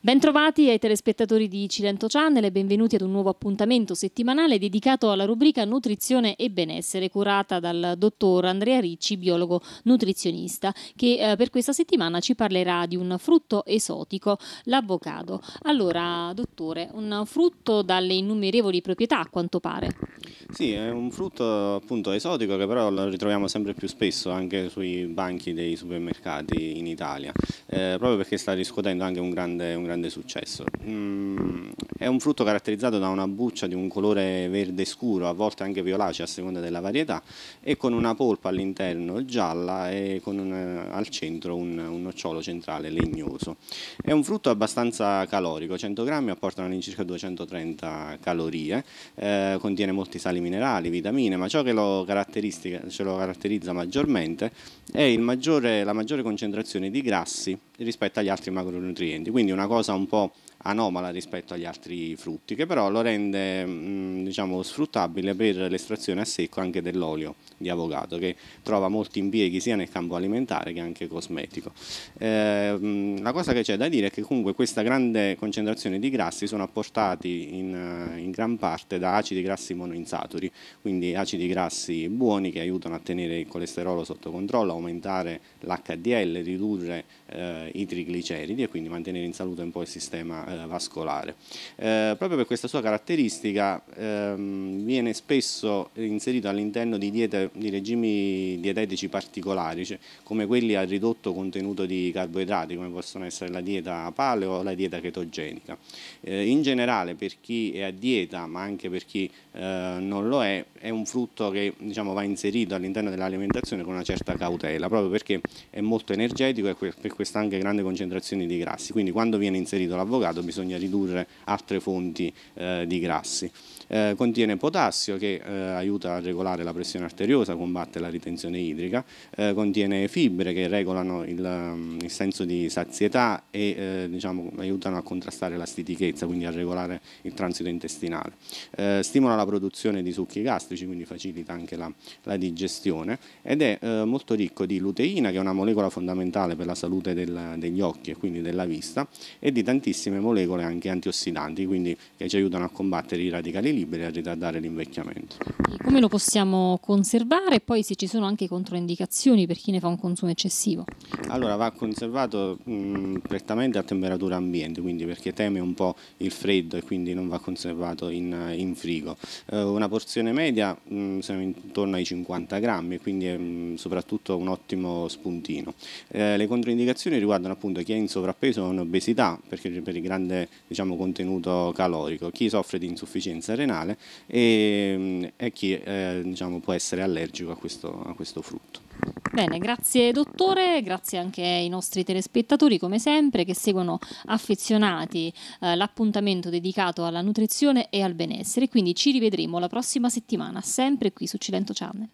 Bentrovati ai telespettatori di Cilento Channel e benvenuti ad un nuovo appuntamento settimanale dedicato alla rubrica Nutrizione e Benessere curata dal dottor Andrea Ricci, biologo nutrizionista, che eh, per questa settimana ci parlerà di un frutto esotico, l'avocado. Allora, dottore, un frutto dalle innumerevoli proprietà a quanto pare. Sì, è un frutto appunto esotico che però lo ritroviamo sempre più spesso anche sui banchi dei supermercati in Italia, eh, proprio perché sta riscuotendo anche un grande, un grande successo. Mm, è un frutto caratterizzato da una buccia di un colore verde scuro, a volte anche violaceo a seconda della varietà, e con una polpa all'interno gialla e con un, eh, al centro un, un nocciolo centrale legnoso. È un frutto abbastanza calorico, 100 grammi apportano all'incirca 230 calorie, eh, contiene molti sali sali, minerali, vitamine, ma ciò che lo, ce lo caratterizza maggiormente è maggiore, la maggiore concentrazione di grassi rispetto agli altri macronutrienti, quindi una cosa un po' anomala rispetto agli altri frutti, che però lo rende mm, diciamo, sfruttabile per l'estrazione a secco anche dell'olio di avocado, che trova molti impieghi sia nel campo alimentare che anche cosmetico. Ehm, la cosa che c'è da dire è che comunque questa grande concentrazione di grassi sono apportati in, eh, in gran parte da acidi grassi monoinsaturi, quindi acidi grassi buoni che aiutano a tenere il colesterolo sotto controllo, aumentare l'HDL, ridurre eh, eh, i trigliceridi e quindi mantenere in salute un po' il sistema eh, vascolare. Eh, proprio per questa sua caratteristica ehm, viene spesso inserito all'interno di, diete, di regimi dietetici particolari, cioè, come quelli a ridotto contenuto di carboidrati, come possono essere la dieta paleo o la dieta chetogenica. Eh, in generale per chi è a dieta, ma anche per chi eh, non lo è, è un frutto che diciamo, va inserito all'interno dell'alimentazione con una certa cautela, proprio perché è molto energetico e per questo anche grande concentrazione di grassi, quindi quando viene inserito l'avvocato bisogna ridurre altre fonti eh, di grassi. Eh, contiene potassio che eh, aiuta a regolare la pressione arteriosa, combatte la ritenzione idrica, eh, contiene fibre che regolano il, mm, il senso di sazietà e eh, diciamo, aiutano a contrastare la stitichezza, quindi a regolare il transito intestinale. Eh, stimola la produzione di succhi gastrici, quindi facilita anche la, la digestione ed è molto ricco di luteina che è una molecola fondamentale per la salute del degli occhi e quindi della vista e di tantissime molecole anche antiossidanti quindi che ci aiutano a combattere i radicali liberi e a ritardare l'invecchiamento. Come lo possiamo conservare e poi se ci sono anche controindicazioni per chi ne fa un consumo eccessivo? Allora va conservato mh, mm, prettamente a temperatura ambiente quindi perché teme un po' il freddo e quindi non va conservato in, in frigo. Eh, una porzione media mh, mm, siamo intorno ai 50 grammi quindi è mh, mm, soprattutto un ottimo spuntino. Eh, le controindicazioni riguardano riguardano appunto chi è in sovrappeso o in obesità perché per il grande diciamo, contenuto calorico, chi soffre di insufficienza renale e, e chi eh, diciamo, può essere allergico a questo, a questo frutto. Bene, grazie dottore, grazie anche ai nostri telespettatori come sempre che seguono affezionati eh, l'appuntamento dedicato alla nutrizione e al benessere. Quindi ci rivedremo la prossima settimana sempre qui su Cilento Channel.